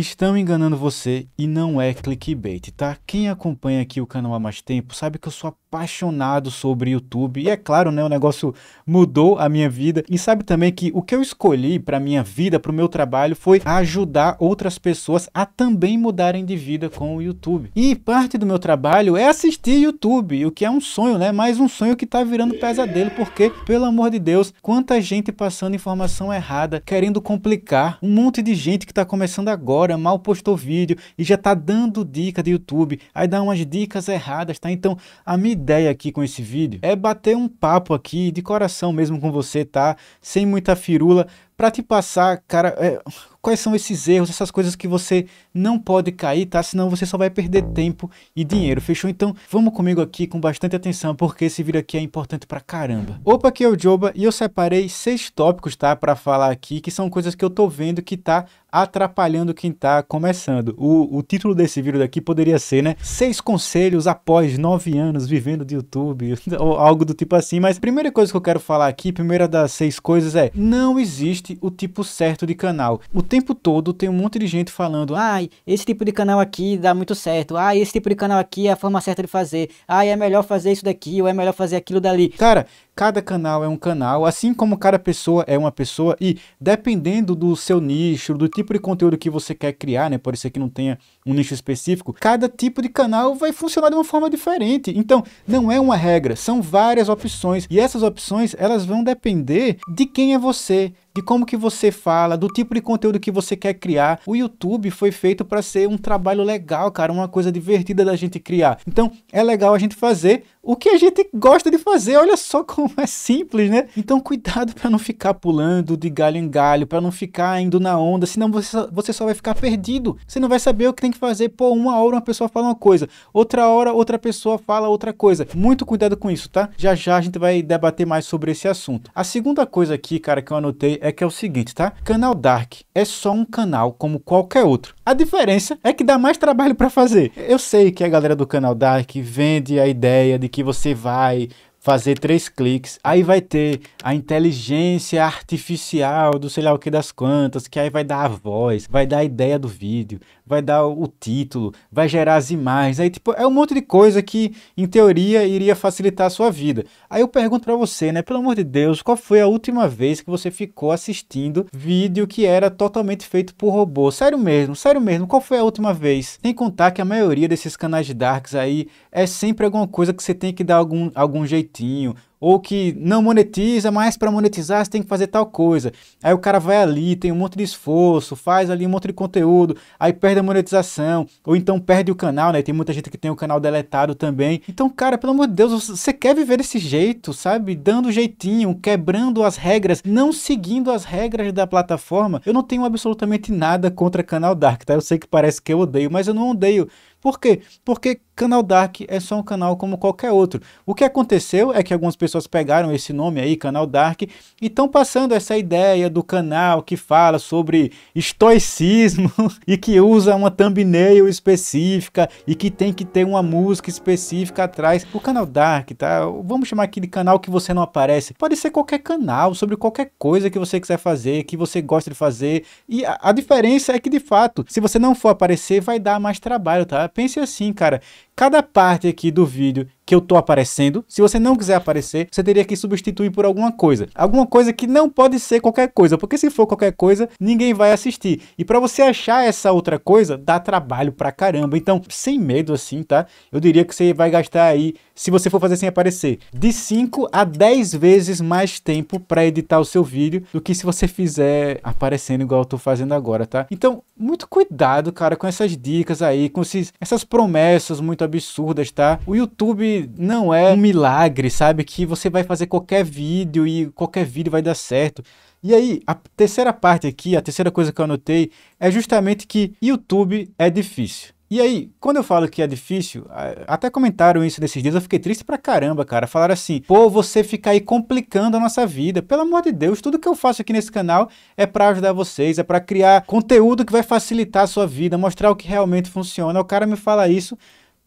Estão enganando você e não é clickbait, tá? Quem acompanha aqui o canal há mais tempo sabe que eu sou apaixonado sobre YouTube e é claro, né, o negócio mudou a minha vida e sabe também que o que eu escolhi para minha vida, para o meu trabalho foi ajudar outras pessoas a também mudarem de vida com o YouTube. E parte do meu trabalho é assistir YouTube, o que é um sonho, né? Mas um sonho que tá virando pesadelo porque, pelo amor de Deus, quanta gente passando informação errada, querendo complicar, um monte de gente que tá começando agora hora, mal postou vídeo e já tá dando dica de YouTube, aí dá umas dicas erradas, tá? Então, a minha ideia aqui com esse vídeo é bater um papo aqui de coração mesmo com você, tá? Sem muita firula, para te passar, cara, é, quais são esses erros, essas coisas que você não pode cair, tá? Senão você só vai perder tempo e dinheiro, fechou? Então vamos comigo aqui com bastante atenção, porque esse vídeo aqui é importante pra caramba. Opa, aqui é o Joba e eu separei seis tópicos, tá? Pra falar aqui, que são coisas que eu tô vendo que tá atrapalhando quem tá começando. O, o título desse vídeo daqui poderia ser, né? Seis conselhos após nove anos vivendo de YouTube, ou algo do tipo assim. Mas a primeira coisa que eu quero falar aqui, primeira das seis coisas é, não existe o tipo certo de canal. O tempo tempo todo tem um monte de gente falando: ai, ah, esse tipo de canal aqui dá muito certo, ai, ah, esse tipo de canal aqui é a forma certa de fazer, ai, ah, é melhor fazer isso daqui ou é melhor fazer aquilo dali. Cara, Cada canal é um canal, assim como cada pessoa é uma pessoa e dependendo do seu nicho, do tipo de conteúdo que você quer criar, né, Por isso que não tenha um nicho específico, cada tipo de canal vai funcionar de uma forma diferente. Então, não é uma regra, são várias opções e essas opções, elas vão depender de quem é você, de como que você fala, do tipo de conteúdo que você quer criar. O YouTube foi feito para ser um trabalho legal, cara, uma coisa divertida da gente criar. Então, é legal a gente fazer, o que a gente gosta de fazer. Olha só como é simples, né? Então cuidado para não ficar pulando de galho em galho, para não ficar indo na onda, senão você só, você só vai ficar perdido. Você não vai saber o que tem que fazer. Pô, uma hora uma pessoa fala uma coisa, outra hora outra pessoa fala outra coisa. Muito cuidado com isso, tá? Já já a gente vai debater mais sobre esse assunto. A segunda coisa aqui, cara, que eu anotei é que é o seguinte, tá? Canal Dark é só um canal como qualquer outro. A diferença é que dá mais trabalho para fazer. Eu sei que a galera do canal Dark vende a ideia de que que você vai fazer três cliques, aí vai ter a inteligência artificial do sei lá o que das quantas, que aí vai dar a voz, vai dar a ideia do vídeo, vai dar o título, vai gerar as imagens, aí tipo, é um monte de coisa que em teoria iria facilitar a sua vida. Aí eu pergunto para você, né, pelo amor de Deus, qual foi a última vez que você ficou assistindo vídeo que era totalmente feito por robô? Sério mesmo, sério mesmo, qual foi a última vez? Sem contar que a maioria desses canais de darks aí é sempre alguma coisa que você tem que dar algum algum jeitinho, ou que não monetiza, mas para monetizar você tem que fazer tal coisa. Aí o cara vai ali, tem um monte de esforço, faz ali um monte de conteúdo, aí perde a monetização, ou então perde o canal, né? Tem muita gente que tem o canal deletado também. Então, cara, pelo amor de Deus, você quer viver desse jeito, sabe? Dando jeitinho, quebrando as regras, não seguindo as regras da plataforma. Eu não tenho absolutamente nada contra canal Dark, tá? Eu sei que parece que eu odeio, mas eu não odeio. Por quê? Porque canal Dark é só um canal como qualquer outro. O que aconteceu é que algumas pessoas pegaram esse nome aí, canal Dark, e estão passando essa ideia do canal que fala sobre estoicismo e que usa uma thumbnail específica e que tem que ter uma música específica atrás. O canal Dark, tá? Vamos chamar aqui de canal que você não aparece. Pode ser qualquer canal, sobre qualquer coisa que você quiser fazer, que você gosta de fazer. E a, a diferença é que, de fato, se você não for aparecer, vai dar mais trabalho, tá? Pense assim, cara. Cada parte aqui do vídeo que eu tô aparecendo. Se você não quiser aparecer, você teria que substituir por alguma coisa. Alguma coisa que não pode ser qualquer coisa, porque se for qualquer coisa, ninguém vai assistir. E para você achar essa outra coisa, dá trabalho pra caramba. Então, sem medo assim, tá? Eu diria que você vai gastar aí, se você for fazer sem aparecer, de 5 a 10 vezes mais tempo para editar o seu vídeo do que se você fizer aparecendo igual eu tô fazendo agora, tá? Então, muito cuidado, cara, com essas dicas aí, com esses, essas promessas muito absurdas, tá? O YouTube não é um milagre, sabe? Que você vai fazer qualquer vídeo e qualquer vídeo vai dar certo. E aí, a terceira parte aqui, a terceira coisa que eu anotei é justamente que YouTube é difícil. E aí, quando eu falo que é difícil, até comentaram isso nesses dias, eu fiquei triste pra caramba, cara. Falaram assim, pô, você fica aí complicando a nossa vida. Pelo amor de Deus, tudo que eu faço aqui nesse canal é para ajudar vocês, é para criar conteúdo que vai facilitar a sua vida, mostrar o que realmente funciona. O cara me fala isso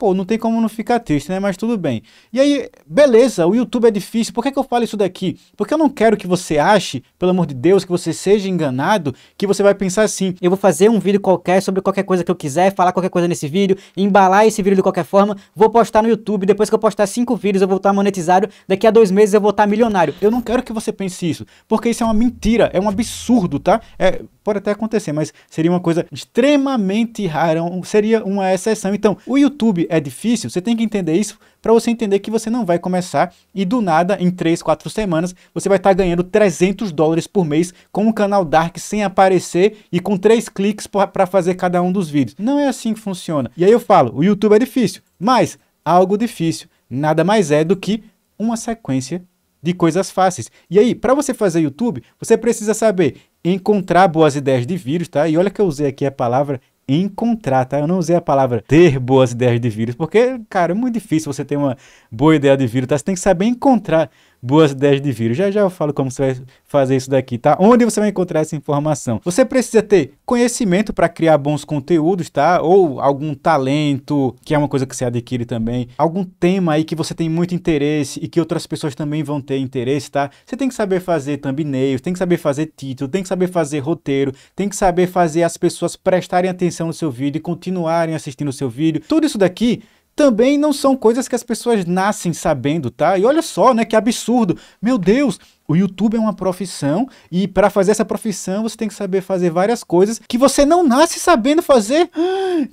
Pô, não tem como não ficar triste, né? Mas tudo bem. E aí, beleza, o YouTube é difícil. Por que, que eu falo isso daqui? Porque eu não quero que você ache pelo amor de Deus, que você seja enganado, que você vai pensar assim: eu vou fazer um vídeo qualquer sobre qualquer coisa que eu quiser, falar qualquer coisa nesse vídeo, embalar esse vídeo de qualquer forma, vou postar no YouTube, depois que eu postar cinco vídeos eu vou estar monetizado, daqui a dois meses eu vou estar milionário. Eu não quero que você pense isso, porque isso é uma mentira, é um absurdo, tá? É, pode até acontecer, mas seria uma coisa extremamente rara, seria uma exceção. Então, o YouTube é difícil, você tem que entender isso para você entender que você não vai começar e do nada, em 3, 4 semanas, você vai estar tá ganhando 300 dólares por mês com um canal Dark sem aparecer e com três cliques para fazer cada um dos vídeos. Não é assim que funciona. E aí eu falo, o YouTube é difícil, mas algo difícil nada mais é do que uma sequência de coisas fáceis. E aí, para você fazer YouTube, você precisa saber encontrar boas ideias de vídeos, tá? E olha que eu usei aqui a palavra encontrar, tá? Eu não usei a palavra ter boas ideias de vírus, porque, cara, é muito difícil você ter uma boa ideia de vírus, tá? Você tem que saber encontrar boas ideias de vírus. Já já eu falo como você vai fazer isso daqui, tá? Onde você vai encontrar essa informação? Você precisa ter conhecimento para criar bons conteúdos, tá? Ou algum talento, que é uma coisa que você adquire também. Algum tema aí que você tem muito interesse e que outras pessoas também vão ter interesse, tá? Você tem que saber fazer thumbnails, tem que saber fazer título, tem que saber fazer roteiro, tem que saber fazer as pessoas prestarem atenção no seu vídeo e continuarem assistindo o seu vídeo. Tudo isso daqui também não são coisas que as pessoas nascem sabendo, tá? E olha só, né, que absurdo. Meu Deus, o YouTube é uma profissão e para fazer essa profissão você tem que saber fazer várias coisas que você não nasce sabendo fazer.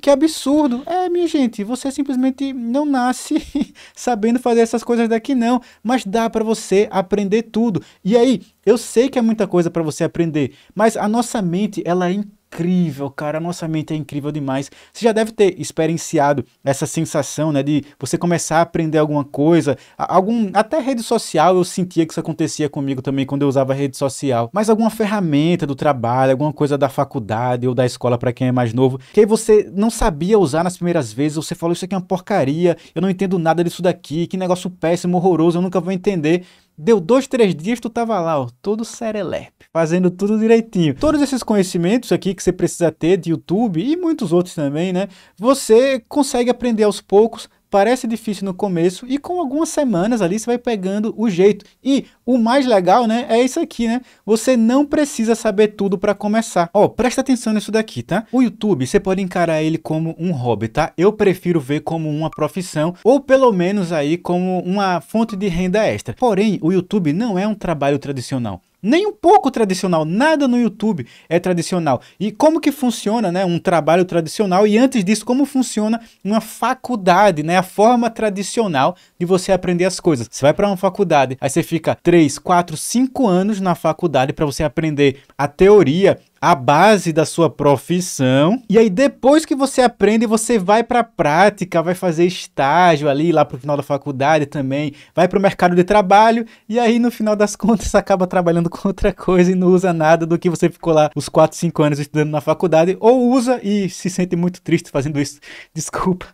Que absurdo. É, minha gente, você simplesmente não nasce sabendo fazer essas coisas daqui não, mas dá para você aprender tudo. E aí, eu sei que é muita coisa para você aprender, mas a nossa mente, ela é incrível incrível, cara. A nossa mente é incrível demais. Você já deve ter experienciado essa sensação, né, de você começar a aprender alguma coisa, algum até rede social. Eu sentia que isso acontecia comigo também quando eu usava rede social. Mas alguma ferramenta do trabalho, alguma coisa da faculdade ou da escola para quem é mais novo, que aí você não sabia usar nas primeiras vezes, você falou isso aqui é uma porcaria, eu não entendo nada disso daqui, que negócio péssimo, horroroso, eu nunca vou entender. Deu dois, três dias, tu tava lá, ó, todo serelepe, fazendo tudo direitinho. Todos esses conhecimentos aqui que você precisa ter de YouTube e muitos outros também, né? Você consegue aprender aos poucos Parece difícil no começo e com algumas semanas ali você vai pegando o jeito. E o mais legal, né, é isso aqui, né? Você não precisa saber tudo para começar. Ó, oh, presta atenção nisso daqui, tá? O YouTube, você pode encarar ele como um hobby, tá? Eu prefiro ver como uma profissão ou pelo menos aí como uma fonte de renda extra. Porém, o YouTube não é um trabalho tradicional. Nem um pouco tradicional, nada no YouTube é tradicional. E como que funciona, né, um trabalho tradicional e antes disso como funciona uma faculdade, né, a forma tradicional de você aprender as coisas. Você vai para uma faculdade, aí você fica 3, 4, 5 anos na faculdade para você aprender a teoria, a base da sua profissão. E aí depois que você aprende, você vai para a prática, vai fazer estágio ali lá para o final da faculdade também, vai para o mercado de trabalho e aí no final das contas acaba trabalhando com outra coisa e não usa nada do que você ficou lá os 4, 5 anos estudando na faculdade ou usa e se sente muito triste fazendo isso. Desculpa.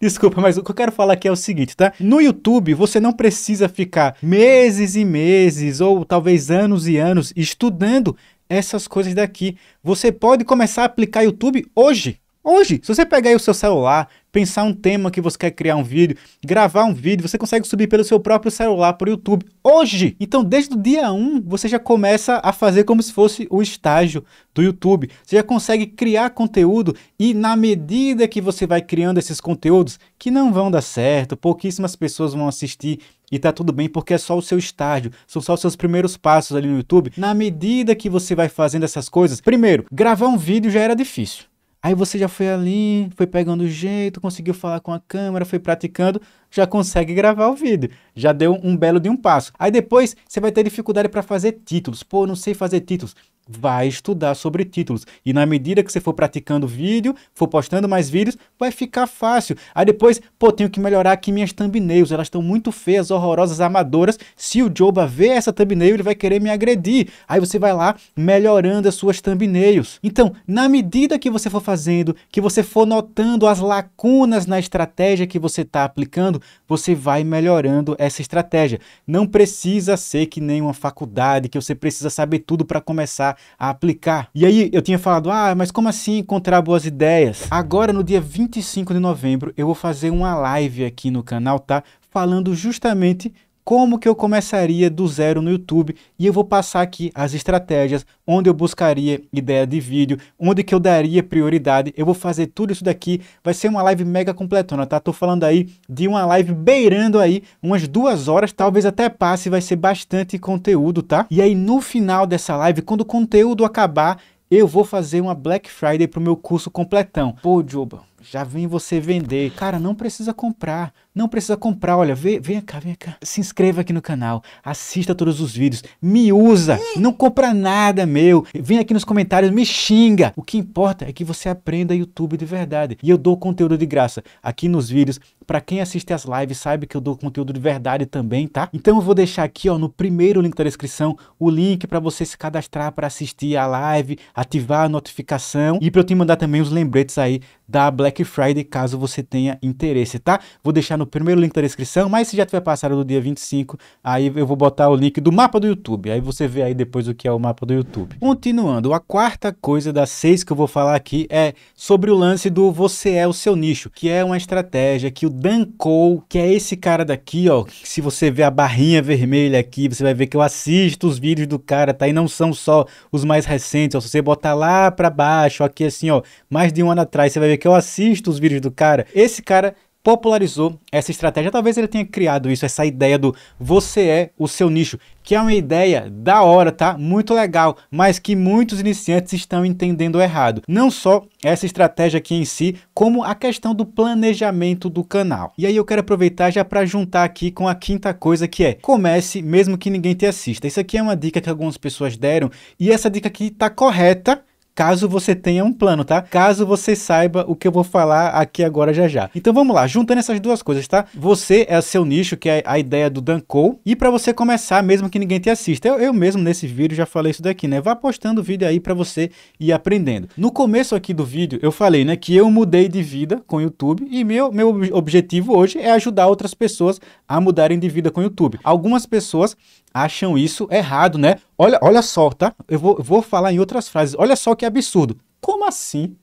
Desculpa, mas o que eu quero falar aqui é o seguinte, tá? No YouTube, você não precisa ficar meses e meses ou talvez anos e anos estudando essas coisas daqui. Você pode começar a aplicar YouTube hoje. Hoje, se você pegar aí o seu celular, pensar um tema que você quer criar um vídeo, gravar um vídeo, você consegue subir pelo seu próprio celular para o YouTube hoje. Então, desde o dia 1, você já começa a fazer como se fosse o estágio do YouTube. Você já consegue criar conteúdo e na medida que você vai criando esses conteúdos que não vão dar certo, pouquíssimas pessoas vão assistir e tá tudo bem porque é só o seu estágio, são só os seus primeiros passos ali no YouTube. Na medida que você vai fazendo essas coisas, primeiro, gravar um vídeo já era difícil. Aí você já foi ali, foi pegando o jeito, conseguiu falar com a câmera, foi praticando, já consegue gravar o vídeo. Já deu um belo de um passo. Aí depois você vai ter dificuldade para fazer títulos. Pô, não sei fazer títulos vai estudar sobre títulos. E na medida que você for praticando vídeo, for postando mais vídeos, vai ficar fácil. Aí depois, pô, tenho que melhorar aqui minhas thumbnails, elas estão muito feias, horrorosas, amadoras. Se o Joba ver essa thumbnail, ele vai querer me agredir. Aí você vai lá melhorando as suas thumbnails. Então, na medida que você for fazendo, que você for notando as lacunas na estratégia que você está aplicando, você vai melhorando essa estratégia. Não precisa ser que nem uma faculdade, que você precisa saber tudo para começar a aplicar. E aí eu tinha falado, ah, mas como assim encontrar boas ideias? Agora, no dia 25 de novembro, eu vou fazer uma live aqui no canal, tá? Falando justamente como que eu começaria do zero no YouTube e eu vou passar aqui as estratégias, onde eu buscaria ideia de vídeo, onde que eu daria prioridade, eu vou fazer tudo isso daqui, vai ser uma live mega completona, tá? Tô falando aí de uma live beirando aí umas duas horas, talvez até passe, vai ser bastante conteúdo, tá? E aí no final dessa live, quando o conteúdo acabar, eu vou fazer uma Black Friday pro meu curso completão. Pô, Juba, já vem você vender. Cara, não precisa comprar. Não precisa comprar. Olha, vem, vem cá, vem cá. Se inscreva aqui no canal. Assista todos os vídeos. Me usa. Não compra nada meu. Vem aqui nos comentários, me xinga. O que importa é que você aprenda YouTube de verdade. E eu dou conteúdo de graça aqui nos vídeos. Para quem assiste as lives sabe que eu dou conteúdo de verdade também, tá? Então eu vou deixar aqui, ó, no primeiro link da descrição, o link para você se cadastrar para assistir a live, ativar a notificação e para eu te mandar também os lembretes aí da Black Black Friday, caso você tenha interesse, tá? Vou deixar no primeiro link da descrição, mas se já tiver passado do dia 25, aí eu vou botar o link do mapa do YouTube. Aí você vê aí depois o que é o mapa do YouTube. Continuando, a quarta coisa das seis que eu vou falar aqui é sobre o lance do você é o seu nicho, que é uma estratégia que o Dan Cole, que é esse cara daqui, ó, se você vê a barrinha vermelha aqui, você vai ver que eu assisto os vídeos do cara, tá? E não são só os mais recentes, ó, se você botar lá para baixo, aqui assim, ó, mais de um ano atrás, você vai ver que eu assisto assista os vídeos do cara. Esse cara popularizou essa estratégia. Talvez ele tenha criado isso, essa ideia do você é o seu nicho, que é uma ideia da hora, tá? Muito legal, mas que muitos iniciantes estão entendendo errado. Não só essa estratégia aqui em si, como a questão do planejamento do canal. E aí eu quero aproveitar já para juntar aqui com a quinta coisa que é comece mesmo que ninguém te assista. Isso aqui é uma dica que algumas pessoas deram e essa dica aqui tá correta, caso você tenha um plano, tá? Caso você saiba o que eu vou falar aqui agora já já. Então vamos lá, juntando essas duas coisas, tá? Você é seu nicho, que é a ideia do Dan Cole, e para você começar, mesmo que ninguém te assista, eu, eu mesmo nesse vídeo já falei isso daqui, né? Vá postando o vídeo aí para você ir aprendendo. No começo aqui do vídeo, eu falei, né, que eu mudei de vida com o YouTube e meu, meu objetivo hoje é ajudar outras pessoas a mudarem de vida com o YouTube. Algumas pessoas acham isso errado, né? Olha, olha só, tá? Eu vou, vou falar em outras frases. Olha só que absurdo. Como assim?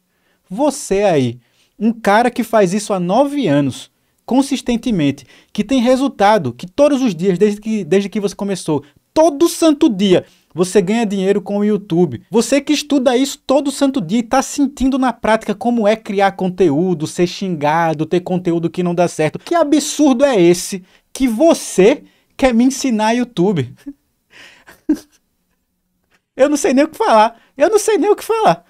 Você é aí, um cara que faz isso há nove anos, consistentemente, que tem resultado, que todos os dias, desde que, desde que você começou, todo santo dia, você ganha dinheiro com o YouTube. Você que estuda isso todo santo dia e está sentindo na prática como é criar conteúdo, ser xingado, ter conteúdo que não dá certo. Que absurdo é esse que você quer me ensinar YouTube? Eu não sei nem o que falar. Eu não sei nem o que falar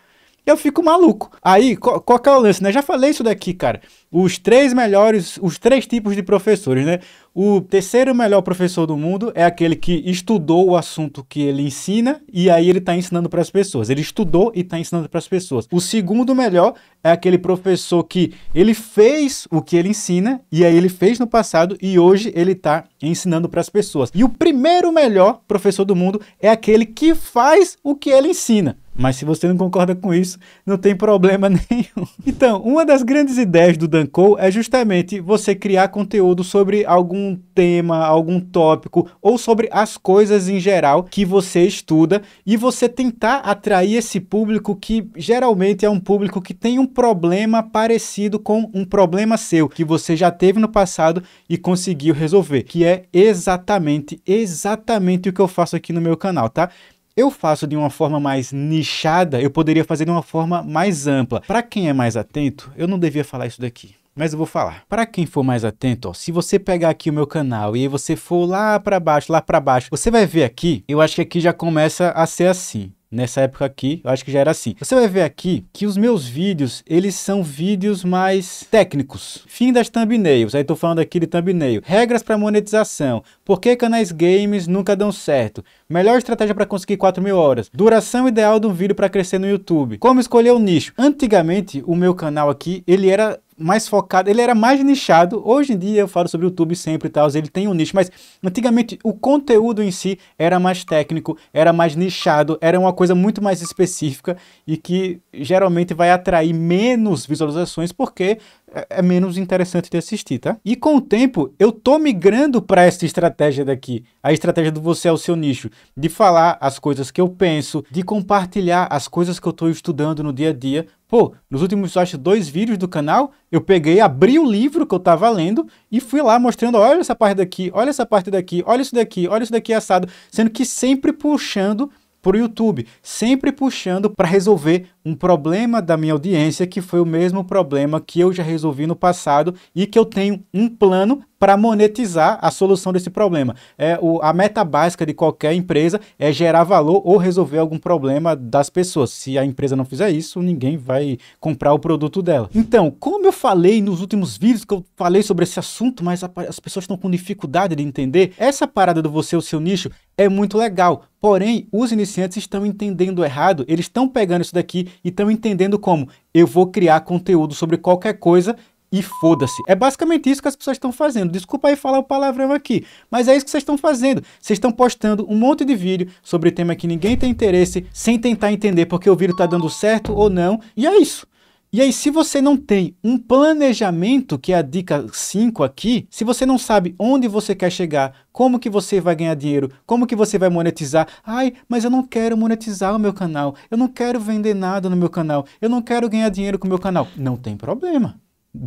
eu fico maluco. Aí, qual, qual é o lance, né? Já falei isso daqui, cara. Os três melhores, os três tipos de professores, né? O terceiro melhor professor do mundo é aquele que estudou o assunto que ele ensina e aí ele está ensinando para as pessoas. Ele estudou e está ensinando para as pessoas. O segundo melhor é aquele professor que ele fez o que ele ensina e aí ele fez no passado e hoje ele está ensinando para as pessoas. E o primeiro melhor professor do mundo é aquele que faz o que ele ensina. Mas se você não concorda com isso, não tem problema nenhum. Então, uma das grandes ideias do Danco é justamente você criar conteúdo sobre algum tema, algum tópico ou sobre as coisas em geral que você estuda e você tentar atrair esse público que geralmente é um público que tem um problema parecido com um problema seu que você já teve no passado e conseguiu resolver, que é exatamente exatamente o que eu faço aqui no meu canal, tá? Eu faço de uma forma mais nichada, eu poderia fazer de uma forma mais ampla. Para quem é mais atento, eu não devia falar isso daqui mas eu vou falar. Para quem for mais atento, ó, se você pegar aqui o meu canal e você for lá para baixo, lá para baixo, você vai ver aqui, eu acho que aqui já começa a ser assim. Nessa época aqui, eu acho que já era assim. Você vai ver aqui que os meus vídeos, eles são vídeos mais técnicos. Fim das thumbnails, aí tô falando aqui de thumbnail. Regras para monetização. Por que canais games nunca dão certo? Melhor estratégia para conseguir 4 mil horas. Duração ideal de um vídeo para crescer no YouTube. Como escolher o um nicho? Antigamente, o meu canal aqui, ele era mais focado, ele era mais nichado. Hoje em dia eu falo sobre YouTube sempre e tal, ele tem um nicho, mas antigamente o conteúdo em si era mais técnico, era mais nichado, era uma coisa muito mais específica e que geralmente vai atrair menos visualizações porque é, é menos interessante de assistir, tá? E com o tempo, eu tô migrando para essa estratégia daqui, a estratégia do você é o seu nicho, de falar as coisas que eu penso, de compartilhar as coisas que eu tô estudando no dia a dia. Pô, nos últimos, acho, dois vídeos do canal, eu peguei, abri o livro que eu tava lendo e fui lá mostrando, olha essa parte daqui, olha essa parte daqui, olha isso daqui, olha isso daqui assado, sendo que sempre puxando para o YouTube, sempre puxando para resolver um problema da minha audiência, que foi o mesmo problema que eu já resolvi no passado e que eu tenho um plano para monetizar a solução desse problema. É o, a meta básica de qualquer empresa é gerar valor ou resolver algum problema das pessoas. Se a empresa não fizer isso, ninguém vai comprar o produto dela. Então, como eu falei nos últimos vídeos que eu falei sobre esse assunto, mas a, as pessoas estão com dificuldade de entender, essa parada do você o seu nicho é muito legal, Porém, os iniciantes estão entendendo errado, eles estão pegando isso daqui e estão entendendo como eu vou criar conteúdo sobre qualquer coisa e foda-se. É basicamente isso que as pessoas estão fazendo. Desculpa aí falar o palavrão aqui, mas é isso que vocês estão fazendo. Vocês estão postando um monte de vídeo sobre tema que ninguém tem interesse, sem tentar entender porque o vídeo está dando certo ou não, e é isso. E aí, se você não tem um planejamento, que é a dica 5 aqui, se você não sabe onde você quer chegar, como que você vai ganhar dinheiro, como que você vai monetizar, ai, mas eu não quero monetizar o meu canal, eu não quero vender nada no meu canal, eu não quero ganhar dinheiro com o meu canal, não tem problema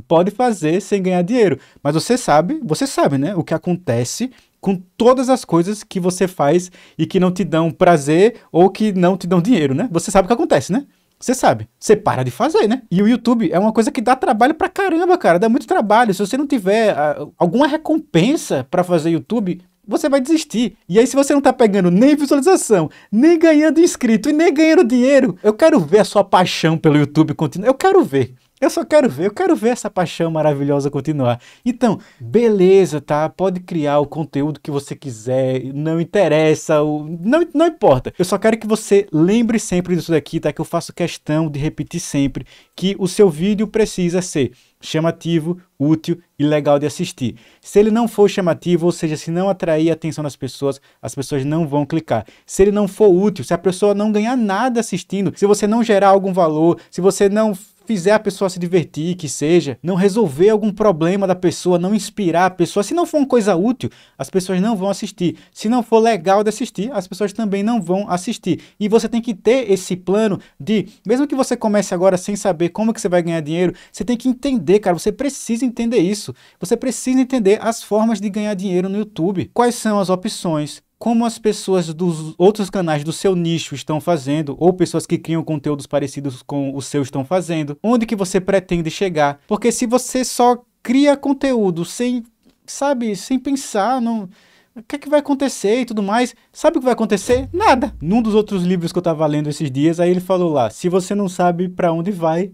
pode fazer sem ganhar dinheiro. Mas você sabe, você sabe, né? O que acontece com todas as coisas que você faz e que não te dão prazer ou que não te dão dinheiro, né? Você sabe o que acontece, né? Você sabe, você para de fazer, né? E o YouTube é uma coisa que dá trabalho pra caramba, cara. Dá muito trabalho. Se você não tiver a, ah, alguma recompensa para fazer YouTube, você vai desistir. E aí, se você não tá pegando nem visualização, nem ganhando inscrito e nem ganhando dinheiro, eu quero ver a sua paixão pelo YouTube continuar. Eu quero ver. Eu só quero ver, eu quero ver essa paixão maravilhosa continuar. Então, beleza, tá? Pode criar o conteúdo que você quiser, não interessa, não, não importa. Eu só quero que você lembre sempre disso daqui, tá? Que eu faço questão de repetir sempre que o seu vídeo precisa ser chamativo, útil e legal de assistir. Se ele não for chamativo, ou seja, se não atrair a atenção das pessoas, as pessoas não vão clicar. Se ele não for útil, se a pessoa não ganhar nada assistindo, se você não gerar algum valor, se você não fizer a pessoa se divertir, que seja, não resolver algum problema da pessoa, não inspirar a pessoa, se não for uma coisa útil, as pessoas não vão assistir. Se não for legal de assistir, as pessoas também não vão assistir. E você tem que ter esse plano de, mesmo que você comece agora sem saber como que você vai ganhar dinheiro, você tem que entender, cara, você precisa entender isso. Você precisa entender as formas de ganhar dinheiro no YouTube. Quais são as opções? como as pessoas dos outros canais do seu nicho estão fazendo, ou pessoas que criam conteúdos parecidos com o seu estão fazendo, onde que você pretende chegar. Porque se você só cria conteúdo sem, sabe, sem pensar, não o que é que vai acontecer e tudo mais. Sabe o que vai acontecer? Nada. Num dos outros livros que eu estava lendo esses dias, aí ele falou lá: se você não sabe para onde vai,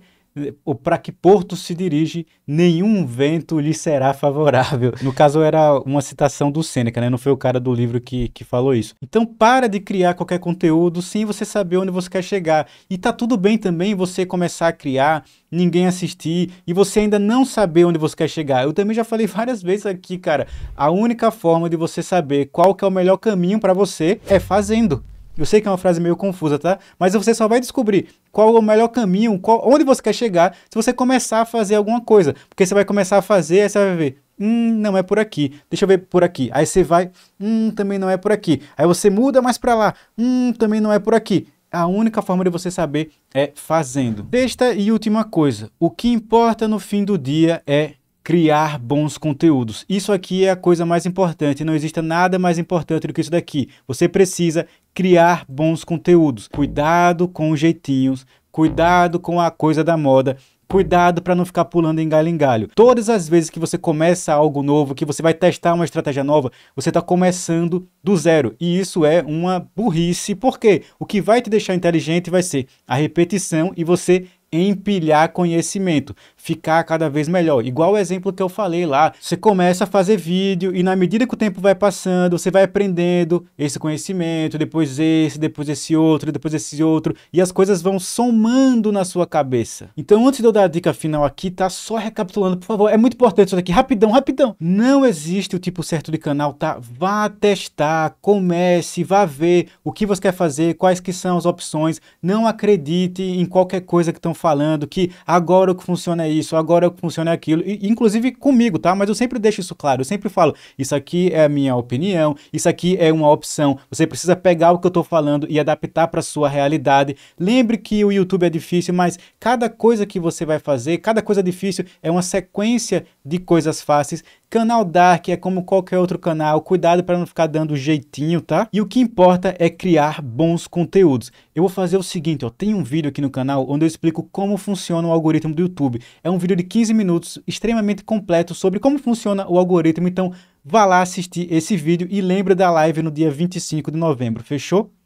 para que porto se dirige, nenhum vento lhe será favorável. No caso, era uma citação do Sêneca, né? Não foi o cara do livro que, que falou isso. Então, para de criar qualquer conteúdo sem você saber onde você quer chegar. E tá tudo bem também você começar a criar, ninguém assistir e você ainda não saber onde você quer chegar. Eu também já falei várias vezes aqui, cara. A única forma de você saber qual que é o melhor caminho para você é fazendo. Eu sei que é uma frase meio confusa, tá? Mas você só vai descobrir qual é o melhor caminho, qual, onde você quer chegar, se você começar a fazer alguma coisa. Porque você vai começar a fazer, aí você vai ver, hum, não é por aqui, deixa eu ver por aqui. Aí você vai, hum, também não é por aqui. Aí você muda mais para lá, hum, também não é por aqui. A única forma de você saber é fazendo. Sexta e última coisa, o que importa no fim do dia é criar bons conteúdos. Isso aqui é a coisa mais importante, não existe nada mais importante do que isso daqui. Você precisa criar bons conteúdos. Cuidado com os jeitinhos, cuidado com a coisa da moda. Cuidado para não ficar pulando em galho em galho. Todas as vezes que você começa algo novo, que você vai testar uma estratégia nova, você está começando do zero. E isso é uma burrice, Por quê? o que vai te deixar inteligente vai ser a repetição e você empilhar conhecimento, ficar cada vez melhor. Igual o exemplo que eu falei lá, você começa a fazer vídeo e na medida que o tempo vai passando, você vai aprendendo esse conhecimento, depois esse, depois esse outro, depois esse outro, e as coisas vão somando na sua cabeça. Então, antes de eu dar a dica final aqui, tá só recapitulando, por favor, é muito importante isso daqui, rapidão, rapidão. Não existe o tipo certo de canal, tá? Vá testar, comece, vá ver o que você quer fazer, quais que são as opções. Não acredite em qualquer coisa que estão falando que agora o que funciona é isso, agora o que funciona é aquilo, e, inclusive comigo, tá? Mas eu sempre deixo isso claro, eu sempre falo, isso aqui é a minha opinião, isso aqui é uma opção, você precisa pegar o que eu tô falando e adaptar para sua realidade. Lembre que o YouTube é difícil, mas cada coisa que você vai fazer, cada coisa difícil é uma sequência de coisas fáceis Canal Dark é como qualquer outro canal, cuidado para não ficar dando jeitinho, tá? E o que importa é criar bons conteúdos. Eu vou fazer o seguinte, ó, tem um vídeo aqui no canal onde eu explico como funciona o algoritmo do YouTube. É um vídeo de 15 minutos, extremamente completo sobre como funciona o algoritmo, então vá lá assistir esse vídeo e lembra da live no dia 25 de novembro, fechou?